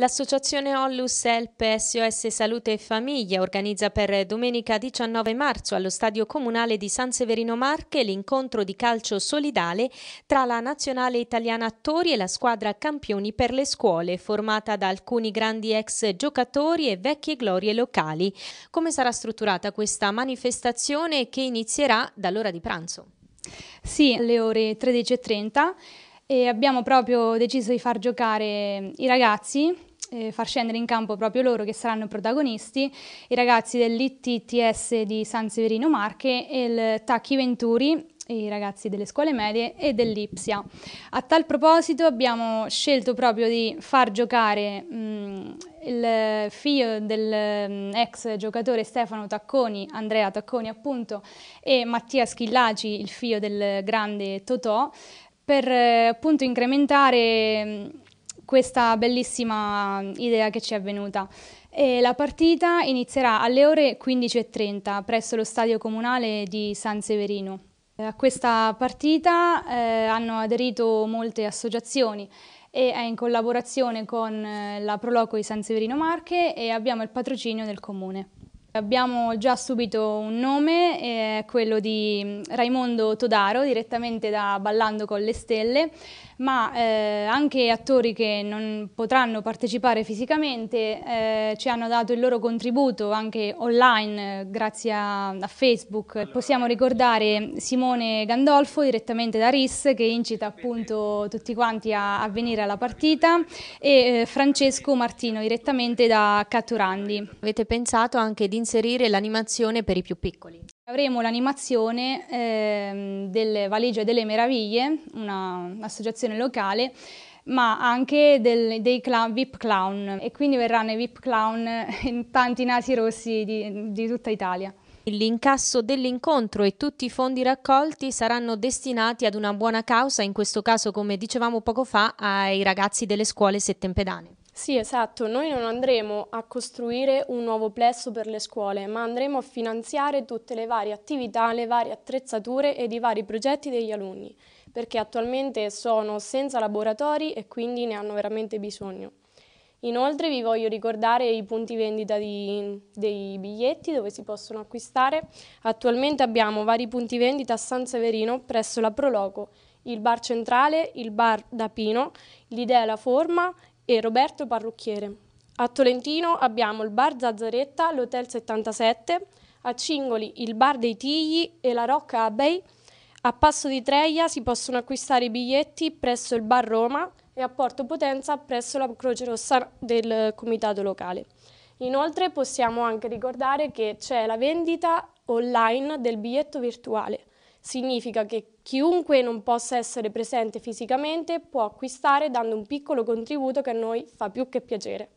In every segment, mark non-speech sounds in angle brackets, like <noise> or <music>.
L'associazione Ollus Help SOS Salute e Famiglia organizza per domenica 19 marzo allo stadio comunale di San Severino Marche l'incontro di calcio solidale tra la nazionale italiana attori e la squadra campioni per le scuole formata da alcuni grandi ex giocatori e vecchie glorie locali. Come sarà strutturata questa manifestazione che inizierà dall'ora di pranzo? Sì, alle ore 13.30. E abbiamo proprio deciso di far giocare i ragazzi eh, far scendere in campo proprio loro che saranno protagonisti, i ragazzi dell'ITTS di San Severino Marche e il Tacchi Venturi i ragazzi delle scuole medie e dell'Ipsia. A tal proposito abbiamo scelto proprio di far giocare mh, mm, il figlio dell'ex mm, giocatore Stefano Tacconi, Andrea Tacconi appunto, e Mattia Schillaci, il figlio del grande Totò, per eh, appunto incrementare mm, questa bellissima idea che ci è venuta. E la partita inizierà alle ore 15.30 presso lo stadio comunale di San Severino. Eh, a questa partita eh, hanno aderito molte associazioni e è in collaborazione con eh, la Proloco di San Severino Marche e abbiamo il patrocinio del comune. Abbiamo già subito un nome, eh, quello di Raimondo Todaro, direttamente da Ballando con le Stelle, ma eh, anche attori che non potranno partecipare fisicamente eh, ci hanno dato il loro contributo anche online grazie a, a Facebook. Allora. Possiamo eh, ricordare eh, Simone Gandolfo direttamente da RIS che incita appunto tutti quanti a, a venire alla partita e eh, Francesco Martino direttamente da Catturandi. Avete pensato anche di inserire l'animazione per i più piccoli. Avremo l'animazione eh, delle valigie delle meraviglie, un'associazione locale, ma anche del, dei clown, VIP clown e quindi verranno i VIP clown <laughs> in tanti nasi rossi di, di tutta Italia. L'incasso dell'incontro e tutti i fondi raccolti saranno destinati ad una buona causa, in questo caso come dicevamo poco fa ai ragazzi delle scuole settempedane. Sì, esatto, noi non andremo a costruire un nuovo plesso per le scuole, ma andremo a finanziare tutte le varie attività, le varie attrezzature ed i vari progetti degli alunni, perché attualmente sono senza laboratori e quindi ne hanno veramente bisogno. Inoltre vi voglio ricordare i punti vendita di, dei biglietti dove si possono acquistare. Attualmente abbiamo vari punti vendita a San Severino presso la Proloco, il bar centrale, il bar da Pino, l'Idea La Forma e Roberto Parrucchiere. A Tolentino abbiamo il Bar Zazzaretta, l'Hotel 77, a Cingoli il Bar dei Tigli e la Rocca Abbey. A Passo di Treia si possono acquistare i biglietti presso il Bar Roma e a Porto Potenza presso la Croce Rossa del comitato locale. Inoltre possiamo anche ricordare che c'è la vendita online del biglietto virtuale Significa che chiunque non possa essere presente fisicamente può acquistare dando un piccolo contributo che a noi fa più che piacere.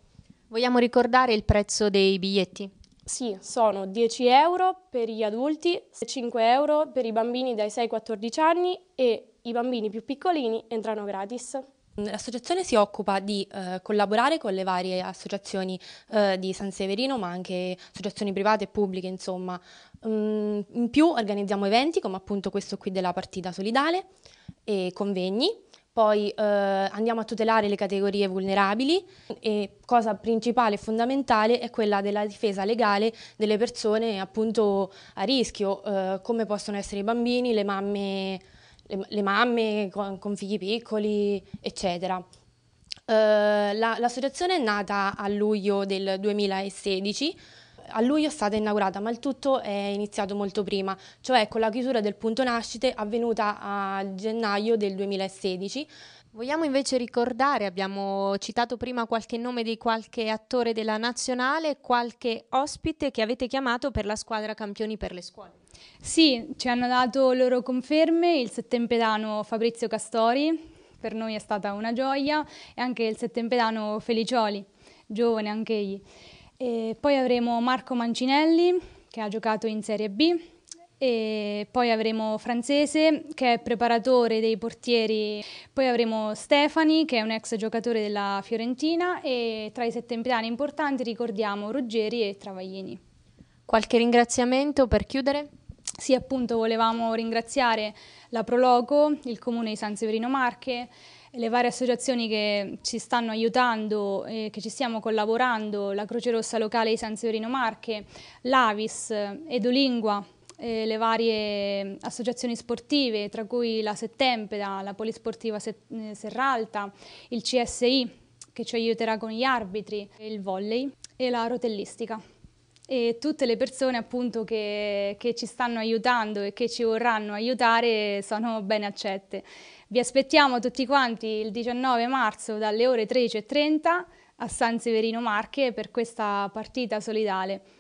Vogliamo ricordare il prezzo dei biglietti? Sì, sono 10 euro per gli adulti, 5 euro per i bambini dai 6 ai 14 anni e i bambini più piccolini entrano gratis. L'associazione si occupa di eh, collaborare con le varie associazioni eh, di San Severino, ma anche associazioni private e pubbliche, insomma. Mm, in più organizziamo eventi come appunto questo qui della partita solidale e convegni. Poi eh, andiamo a tutelare le categorie vulnerabili e cosa principale e fondamentale è quella della difesa legale delle persone appunto a rischio, eh, come possono essere i bambini, le mamme le, le mamme con, con, figli piccoli, eccetera. Eh, la, l'associazione è nata a luglio del 2016 a luglio è stata inaugurata, ma il tutto è iniziato molto prima, cioè con la chiusura del punto nascite avvenuta a gennaio del 2016. Vogliamo invece ricordare, abbiamo citato prima qualche nome di qualche attore della nazionale, qualche ospite che avete chiamato per la squadra Campioni per le scuole. Sì, ci hanno dato loro conferme il settempedano Fabrizio Castori, per noi è stata una gioia, e anche il settempedano Felicioli, giovane anche egli. E poi avremo Marco Mancinelli, che ha giocato in Serie B, e poi avremo Francese che è preparatore dei portieri, poi avremo Stefani che è un ex giocatore della Fiorentina e tra i settempedani importanti ricordiamo Ruggeri e Travaglini. Qualche ringraziamento per chiudere? Sì, appunto, volevamo ringraziare la Proloco, il Comune di San Severino Marche, le varie associazioni che ci stanno aiutando, e che ci stiamo collaborando, la Croce Rossa Locale di San Severino Marche, l'Avis, Edolingua, eh, le varie associazioni sportive, tra cui la Settempeda, la Polisportiva eh, Serralta, il CSI, che ci aiuterà con gli arbitri, il volley e la rotellistica e tutte le persone appunto che, che ci stanno aiutando e che ci vorranno aiutare sono ben accette. Vi aspettiamo tutti quanti il 19 marzo dalle ore 13.30 a San Severino Marche per questa partita solidale.